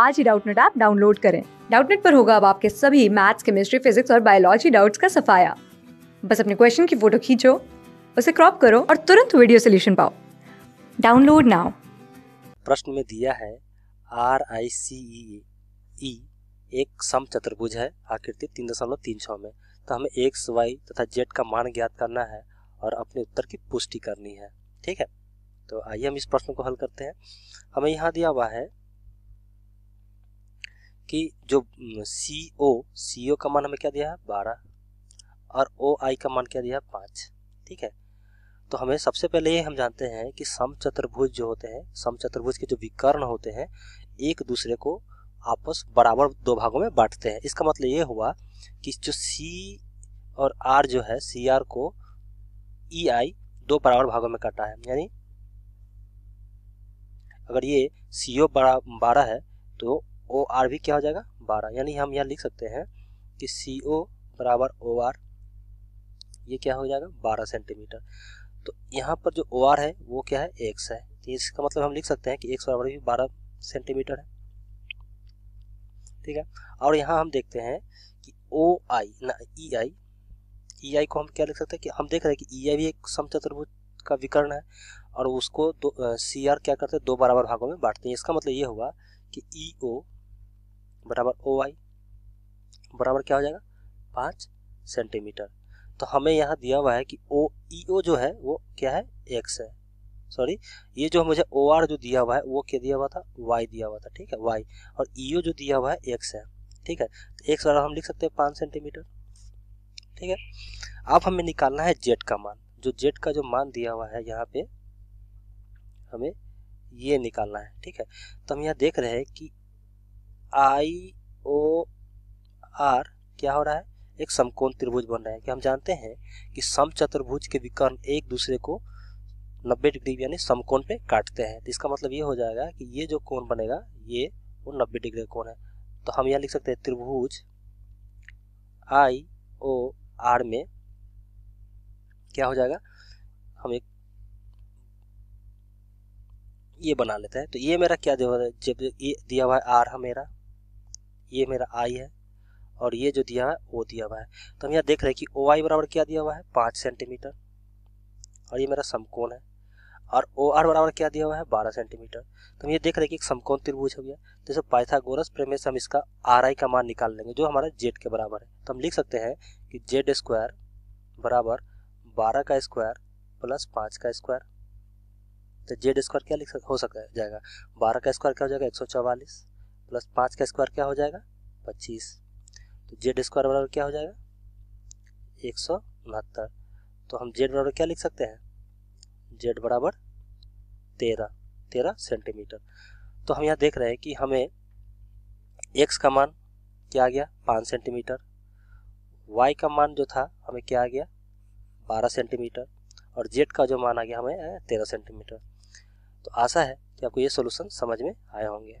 आज ही Doubtnut app download करें डाउटनेट पर होगा अब आपके सभी मैथ्स केमिस्ट्री फिजिक्स और बायोलॉजी डाउट्स का सफाया बस अपने क्वेश्चन की फोटो खींचो उसे क्रॉप करो और तुरंत वीडियो सोल्यूशन पाओ डाउनलोड नाउ प्रश्न में दिया है आर आई सी ई एक सम चतुर्भुज है आकृति तीन दशमलव तीन छः में तो हमें एक्स वाई तथा जेड का मान ज्ञात करना है और अपने उत्तर की पुष्टि करनी है ठीक है तो आइए हम इस प्रश्न को हल करते हैं हमें यहाँ दिया हुआ है कि जो सी ओ सी ओ का मान हमें क्या दिया है बारह और ओ आई का मान क्या दिया है पाँच ठीक है तो हमें सबसे पहले ये हम जानते हैं कि सम चतुर्भुज जो होते हैं सम चतुर्भुज के जो विकर्ण होते हैं एक दूसरे को आपस बराबर दो भागों में बांटते हैं इसका मतलब ये हुआ कि जो सी और आर जो है सी आर को ई e आई दो बराबर भागों में काटा है यानी अगर ये सी ओ बारह है तो ओ आर भी क्या हो जाएगा बारह यानी हम यहाँ लिख सकते हैं कि सी ओ बराबर ओ आर ये क्या हो जाएगा बारह सेंटीमीटर तो यहाँ पर जो ओ आर है वो क्या है एक्स है तो इसका मतलब हम लिख सकते हैं कि एक्स बराबर भी बारह सेंटीमीटर है ठीक है और यहाँ हम देखते हैं कि ओ आई ना ई आई ई आई को हम क्या लिख सकते हैं कि हम देख रहे हैं कि ई e आई भी एक समचतुर्भुज का विकर्ण है और उसको दो सी आर क्या करते हैं दो बराबर भागों में बांटते हैं इसका मतलब ये हुआ कि ई e ओ बराबर ओ आई बराबर क्या हो जाएगा पाँच सेंटीमीटर तो हमें यहाँ दिया हुआ है कि ओ ई ओ जो है वो क्या है एक्स है सॉरी ये जो मुझे ओ आर जो दिया हुआ है वो क्या दिया हुआ था वाई दिया हुआ था ठीक है वाई और ई ओ जो दिया हुआ है एक्स है ठीक है तो एक्स वाला हम लिख सकते हैं पाँच सेंटीमीटर ठीक है अब हमें निकालना है जेड का मान जो जेड का जो मान दिया हुआ है यहाँ पे हमें ये निकालना है ठीक है तो हम यहाँ देख रहे हैं कि आई ओ आर क्या हो रहा है एक समकोण त्रिभुज बन रहा है कि हम जानते हैं कि सम चतुर्भुज के विकर्ण एक दूसरे को 90 डिग्री यानी समकोण पे काटते हैं तो इसका मतलब ये हो जाएगा कि ये जो कोण बनेगा ये वो 90 डिग्री कोण है तो हम यहाँ लिख सकते हैं त्रिभुज आई ओ आर में क्या हो जाएगा हम एक ये बना लेते हैं तो ये मेरा क्या जो है जब ये दिया हुआ है आर है मेरा ये मेरा आई है और ये जो दिया हुआ है वो दिया हुआ है तो हम यहाँ देख रहे हैं कि ओ आई बराबर क्या दिया हुआ है पाँच सेंटीमीटर और ये मेरा समकोण है और ओ आर बराबर क्या दिया हुआ है बारह सेंटीमीटर तो हम ये देख रहे हैं कि एक समकोण त्रिभुज हो गया जैसे पाइथागोरस प्रमेय से हम इसका आर आई का मान निकाल लेंगे जो हमारा जेड के बराबर है तो हम लिख सकते हैं कि जेड स्क्वायर बराबर बारह का स्क्वायर प्लस पाँच का स्क्वायर तो जेड स्क्वायर क्या लिख सक, हो सकता है जाएगा बारह का स्क्वायर क्या हो जाएगा एक सौ चौवालीस प्लस पाँच का स्क्वायर क्या हो जाएगा पच्चीस तो जेड स्क्वायर बराबर क्या हो जाएगा एक सौ उनहत्तर तो हम जेड बराबर क्या लिख सकते हैं जेड बराबर तेरह तेरह सेंटीमीटर तो हम यहाँ देख रहे हैं कि हमें एक्स का मान क्या आ गया पाँच सेंटीमीटर वाई का मान जो था हमें क्या आ गया बारह सेंटीमीटर और जेड का जो मान आ गया हमें तेरह सेंटीमीटर तो आशा है कि आपको ये सोल्यूशन समझ में आए होंगे